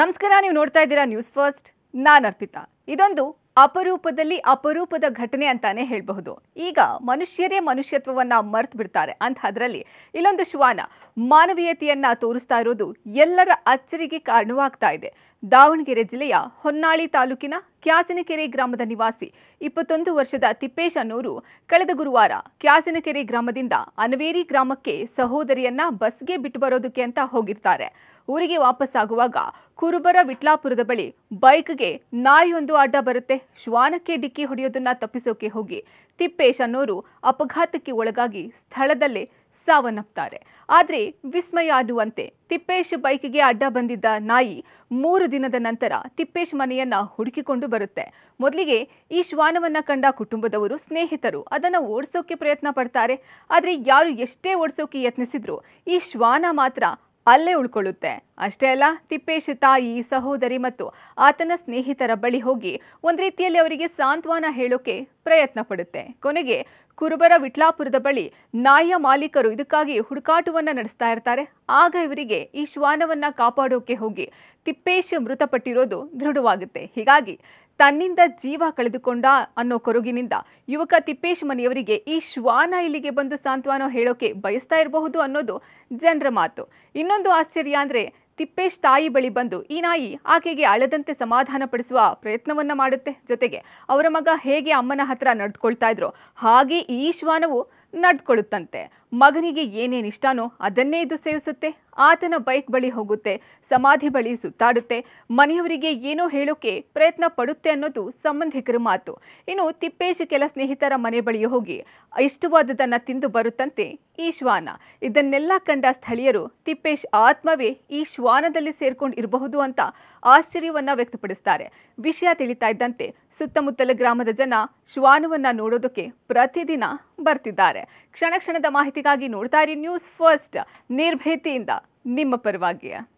ನಮಸ್ಕಾರ ನೀವು ನೋಡ್ತಾ ಇದ್ದೀರಾ ನ್ಯೂಸ್ ಫಸ್ಟ್ ನಾನು ಅರ್ಪಿತಾ ಇದೊಂದು ಅಪರೂಪದಲ್ಲಿ ಅಪರೂಪದ ಘಟನೆ ಅಂತಾನೆ ಹೇಳಬಹುದು ಈಗ ಮನುಷ್ಯರೇ ಮನುಷ್ಯತ್ವವನ್ನ ಮರ್ತು ಬಿಡ್ತಾರೆ ಅದರಲ್ಲಿ ಇಲ್ಲೊಂದು ಶ್ವಾನ ಮಾನವೀಯತೆಯನ್ನ ತೋರಿಸ್ತಾ ಇರೋದು ಎಲ್ಲರ ಅಚ್ಚರಿಗೆ ಕಾರಣವಾಗ್ತಾ ಇದೆ ದಾವಣಗೆರೆ ಜಿಲ್ಲೆಯ ಹೊನ್ನಾಳಿ ತಾಲೂಕಿನ ಕ್ಯಾಸಿನಕೆರೆ ಗ್ರಾಮದ ನಿವಾಸಿ ಇಪ್ಪತ್ತೊಂದು ವರ್ಷದ ಅನ್ನೋರು ಕಳೆದ ಗುರುವಾರ ಕ್ಯಾಸಿನಕೆರೆ ಗ್ರಾಮದಿಂದ ಅನವೇರಿ ಗ್ರಾಮಕ್ಕೆ ಸಹೋದರಿಯನ್ನ ಬಸ್ಗೆ ಬಿಟ್ಟು ಬರೋದಕ್ಕೆ ಅಂತ ಹೋಗಿರ್ತಾರೆ ಊರಿಗೆ ವಾಪಸ್ಸಾಗುವಾಗ ಕುರುಬರ ವಿಟ್ಲಾಪುರದ ಬಳಿ ಬೈಕ್ಗೆ ನಾಯಿಯೊಂದು ಅಡ್ಡ ಬರುತ್ತೆ ಶ್ವಾನಕ್ಕೆ ಡಿಕ್ಕಿ ಹೊಡೆಯೋದನ್ನ ತಪ್ಪಿಸೋಕೆ ಹೋಗಿ ಅನ್ನೋರು ಅಪಘಾತಕ್ಕೆ ಒಳಗಾಗಿ ಸ್ಥಳದಲ್ಲೇ ಸಾವನ್ನಪ್ತಾರೆ ಆದರೆ ವಿಸ್ಮಯ ಅನ್ನುವಂತೆ ತಿಪ್ಪೇಶ್ ಬೈಕ್ಗೆ ಅಡ್ಡ ಬಂದಿದ್ದ ನಾಯಿ ಮೂರು ದಿನದ ನಂತರ ತಿಪ್ಪೇಶ್ ಮನೆಯನ್ನ ಹುಡುಕಿಕೊಂಡು ಬರುತ್ತೆ ಮೊದಲಿಗೆ ಈ ಶ್ವಾನವನ್ನ ಕಂಡ ಕುಟುಂಬದವರು ಸ್ನೇಹಿತರು ಅದನ್ನು ಓಡಿಸೋಕೆ ಪ್ರಯತ್ನ ಪಡ್ತಾರೆ ಆದರೆ ಯಾರು ಎಷ್ಟೇ ಓಡಿಸೋಕೆ ಯತ್ನಿಸಿದ್ರು ಈ ಶ್ವಾನ ಮಾತ್ರ ಅಲ್ಲೇ ಉಳ್ಕೊಳ್ಳುತ್ತೆ ಅಷ್ಟೇ ಅಲ್ಲ ತಿಪ್ಪೇಶ್ ತಾಯಿ ಸಹೋದರಿ ಮತ್ತು ಆತನ ಸ್ನೇಹಿತರ ಬಳಿ ಹೋಗಿ ಒಂದು ರೀತಿಯಲ್ಲಿ ಅವರಿಗೆ ಸಾಂತ್ವನ ಹೇಳೋಕೆ ಪ್ರಯತ್ನ ಪಡುತ್ತೆ ಕೊನೆಗೆ ಕುರುಬರ ವಿಟ್ಲಾಪುರದ ಬಳಿ ನಾಯಿಯ ಮಾಲೀಕರು ಇದಕ್ಕಾಗಿ ಹುಡುಕಾಟವನ್ನ ನಡೆಸ್ತಾ ಇರ್ತಾರೆ ಆಗ ಇವರಿಗೆ ಈ ಶ್ವಾನವನ್ನು ಕಾಪಾಡೋಕೆ ಹೋಗಿ ತಿಪ್ಪೇಶ್ ಮೃತಪಟ್ಟಿರೋದು ದೃಢವಾಗುತ್ತೆ ಹೀಗಾಗಿ ತನ್ನಿಂದ ಜೀವ ಕಳೆದುಕೊಂಡ ಅನ್ನೋ ಕೊರಗಿನಿಂದ ಯುವಕ ತಿಪ್ಪೇಶ್ ಮನೆಯವರಿಗೆ ಈ ಶ್ವಾನ ಇಲ್ಲಿಗೆ ಬಂದು ಸಾಂತ್ವನ ಹೇಳೋಕೆ ಬಯಸ್ತಾ ಇರಬಹುದು ಅನ್ನೋದು ಜನರ ಮಾತು ಇನ್ನೊಂದು ಆಶ್ಚರ್ಯ ಅಂದರೆ ತಿಪ್ಪೇಶ್ ತಾಯಿ ಬಳಿ ಬಂದು ಈ ನಾಯಿ ಆಕೆಗೆ ಅಳದಂತೆ ಸಮಾಧಾನ ಪಡಿಸುವ ಪ್ರಯತ್ನವನ್ನ ಮಾಡುತ್ತೆ ಜೊತೆಗೆ ಅವರ ಮಗ ಹೇಗೆ ಅಮ್ಮನ ಹತ್ರ ನಡೆದುಕೊಳ್ತಾ ಇದ್ರು ಹಾಗೆ ಈ ಶ್ವಾನವು ನಡೆದುಕೊಳ್ಳುತ್ತಂತೆ ಮಗನಿಗೆ ಏನೇನು ಇಷ್ಟನೋ ಅದನ್ನೇ ಇದು ಸೇವಿಸುತ್ತೆ ಆತನ ಬೈಕ್ ಬಳಿ ಹೋಗುತ್ತೆ ಸಮಾಧಿ ಬಳಿ ಸುತ್ತಾಡುತ್ತೆ ಮನೆಯವರಿಗೆ ಏನೋ ಹೇಳೋಕೆ ಪ್ರಯತ್ನ ಪಡುತ್ತೆ ಅನ್ನೋದು ಸಂಬಂಧಿಕರ ಮಾತು ಇನ್ನು ತಿಪ್ಪೇಶ್ ಕೆಲ ಸ್ನೇಹಿತರ ಮನೆ ಬಳಿ ಹೋಗಿ ಇಷ್ಟವಾದದನ್ನ ತಿಂದು ಬರುತ್ತಂತೆ ಈ ಶ್ವಾನ ಇದನ್ನೆಲ್ಲ ಕಂಡ ಸ್ಥಳೀಯರು ತಿಪ್ಪೇಶ್ ಆತ್ಮವೇ ಈ ಶ್ವಾನದಲ್ಲಿ ಸೇರ್ಕೊಂಡು ಇರಬಹುದು ಅಂತ ಆಶ್ಚರ್ಯವನ್ನ ವ್ಯಕ್ತಪಡಿಸ್ತಾರೆ ವಿಷಯ ತಿಳಿತಾ ಇದ್ದಂತೆ ಸುತ್ತಮುತ್ತಲ ಗ್ರಾಮದ ಜನ ಶ್ವಾನವನ್ನ ನೋಡೋದಕ್ಕೆ ಪ್ರತಿದಿನ ಬರ್ತಿದ್ದಾರೆ ಕ್ಷಣ ಕ್ಷಣದ ಮಾಹಿತಿ ಮಾಹಿತಿಗಾಗಿ ನೋಡ್ತಾ ಇರಿ ನ್ಯೂಸ್ ಫಸ್ಟ್ ನಿರ್ಭೀತಿಯಿಂದ ನಿಮ್ಮ ಪರವಾಗಿ